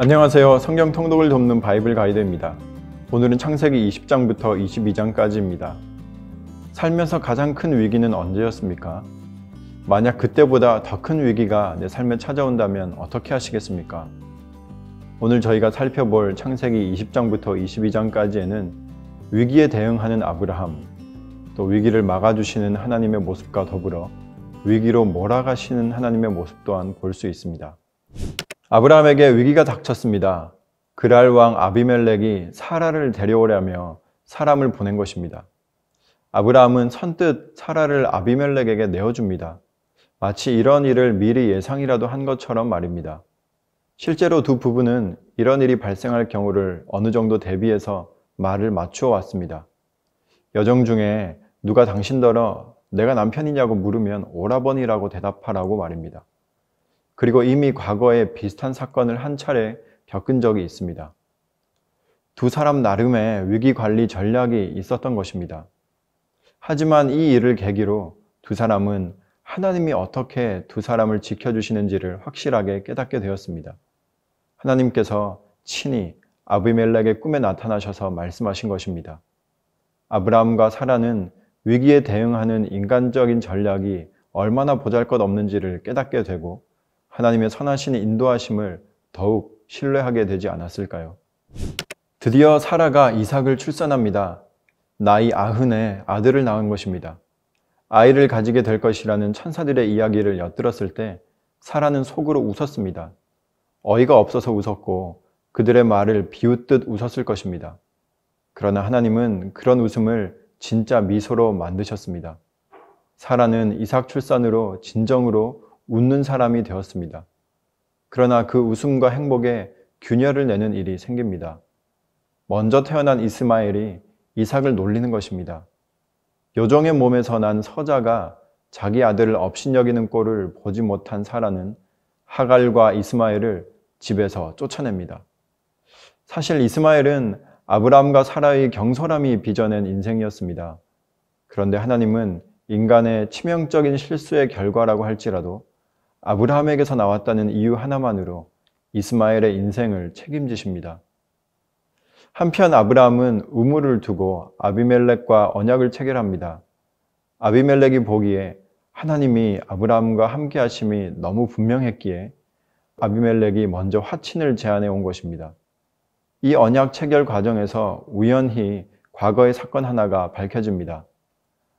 안녕하세요. 성경 통독을 돕는 바이블 가이드입니다. 오늘은 창세기 20장부터 22장까지입니다. 살면서 가장 큰 위기는 언제였습니까? 만약 그때보다 더 큰 위기가 내 삶에 찾아온다면 어떻게 하시겠습니까? 오늘 저희가 살펴볼 창세기 20장부터 22장까지에는 위기에 대응하는 아브라함, 또 위기를 막아주시는 하나님의 모습과 더불어 위기로 몰아가시는 하나님의 모습 또한 볼 수 있습니다. 아브라함에게 위기가 닥쳤습니다. 그랄 왕 아비멜렉이 사라를 데려오려며 사람을 보낸 것입니다. 아브라함은 선뜻 사라를 아비멜렉에게 내어줍니다. 마치 이런 일을 미리 예상이라도 한 것처럼 말입니다. 실제로 두 부부는 이런 일이 발생할 경우를 어느 정도 대비해서 말을 맞추어 왔습니다. 여정 중에 누가 당신더러 내가 남편이냐고 물으면 오라버니라고 대답하라고 말입니다. 그리고 이미 과거에 비슷한 사건을 한 차례 겪은 적이 있습니다. 두 사람 나름의 위기 관리 전략이 있었던 것입니다. 하지만 이 일을 계기로 두 사람은 하나님이 어떻게 두 사람을 지켜주시는지를 확실하게 깨닫게 되었습니다. 하나님께서 친히 아비멜렉의 꿈에 나타나셔서 말씀하신 것입니다. 아브라함과 사라는 위기에 대응하는 인간적인 전략이 얼마나 보잘것 없는지를 깨닫게 되고 하나님의 선하신 인도하심을 더욱 신뢰하게 되지 않았을까요? 드디어 사라가 이삭을 출산합니다. 나이 아흔에 아들을 낳은 것입니다. 아이를 가지게 될 것이라는 천사들의 이야기를 엿들었을 때 사라는 속으로 웃었습니다. 어이가 없어서 웃었고 그들의 말을 비웃듯 웃었을 것입니다. 그러나 하나님은 그런 웃음을 진짜 미소로 만드셨습니다. 사라는 이삭 출산으로 진정으로 웃는 사람이 되었습니다. 그러나 그 웃음과 행복에 균열을 내는 일이 생깁니다. 먼저 태어난 이스마엘이 이삭을 놀리는 것입니다. 요정의 몸에서 난 서자가 자기 아들을 업신여기는 꼴을 보지 못한 사라는 하갈과 이스마엘을 집에서 쫓아냅니다. 사실 이스마엘은 아브라함과 사라의 경솔함이 빚어낸 인생이었습니다. 그런데 하나님은 인간의 치명적인 실수의 결과라고 할지라도 아브라함에게서 나왔다는 이유 하나만으로 이스마엘의 인생을 책임지십니다. 한편 아브라함은 우물을 두고 아비멜렉과 언약을 체결합니다. 아비멜렉이 보기에 하나님이 아브라함과 함께 하심이 너무 분명했기에 아비멜렉이 먼저 화친을 제안해 온 것입니다. 이 언약 체결 과정에서 우연히 과거의 사건 하나가 밝혀집니다.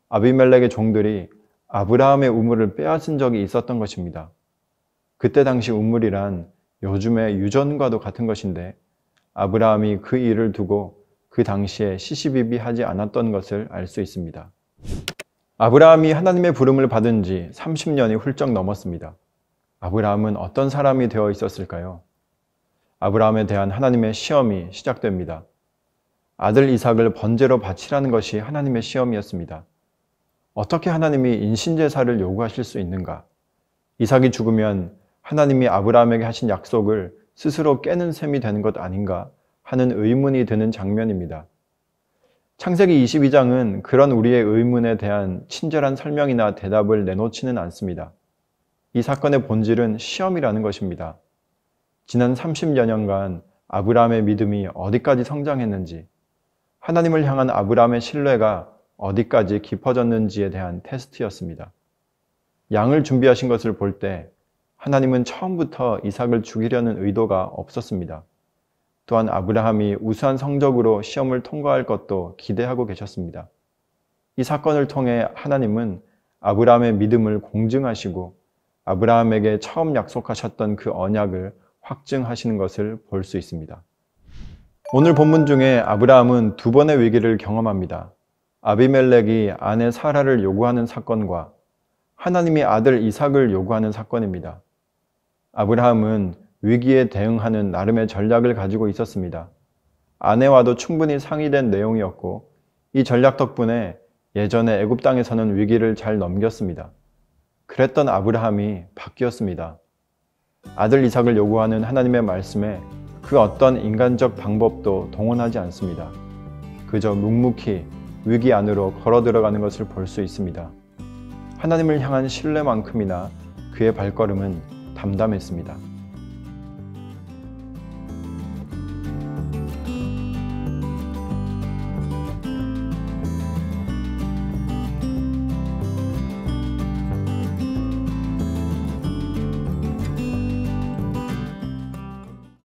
아비멜렉의 종들이 아브라함의 우물을 빼앗은 적이 있었던 것입니다. 그때 당시 우물이란 요즘의 유전과도 같은 것인데 아브라함이 그 일을 두고 그 당시에 시시비비하지 않았던 것을 알 수 있습니다. 아브라함이 하나님의 부름을 받은 지 30년이 훌쩍 넘었습니다. 아브라함은 어떤 사람이 되어 있었을까요? 아브라함에 대한 하나님의 시험이 시작됩니다. 아들 이삭을 번제로 바치라는 것이 하나님의 시험이었습니다. 어떻게 하나님이 인신제사를 요구하실 수 있는가? 이삭이 죽으면 하나님이 아브라함에게 하신 약속을 스스로 깨는 셈이 되는 것 아닌가 하는 의문이 드는 장면입니다. 창세기 22장은 그런 우리의 의문에 대한 친절한 설명이나 대답을 내놓지는 않습니다. 이 사건의 본질은 시험이라는 것입니다. 지난 30여 년간 아브라함의 믿음이 어디까지 성장했는지, 하나님을 향한 아브라함의 신뢰가 어디까지 깊어졌는지에 대한 테스트였습니다. 양을 준비하신 것을 볼 때 하나님은 처음부터 이삭을 죽이려는 의도가 없었습니다. 또한 아브라함이 우수한 성적으로 시험을 통과할 것도 기대하고 계셨습니다. 이 사건을 통해 하나님은 아브라함의 믿음을 공증하시고 아브라함에게 처음 약속하셨던 그 언약을 확증하시는 것을 볼 수 있습니다. 오늘 본문 중에 아브라함은 두 번의 위기를 경험합니다. 아비멜렉이 아내 사라를 요구하는 사건과 하나님이 아들 이삭을 요구하는 사건입니다. 아브라함은 위기에 대응하는 나름의 전략을 가지고 있었습니다. 아내와도 충분히 상의된 내용이었고 이 전략 덕분에 예전에 애굽 땅에서는 위기를 잘 넘겼습니다. 그랬던 아브라함이 바뀌었습니다. 아들 이삭을 요구하는 하나님의 말씀에 그 어떤 인간적 방법도 동원하지 않습니다. 그저 묵묵히 위기 안으로 걸어 들어가는 것을 볼 수 있습니다. 하나님을 향한 신뢰만큼이나 그의 발걸음은 담담했습니다.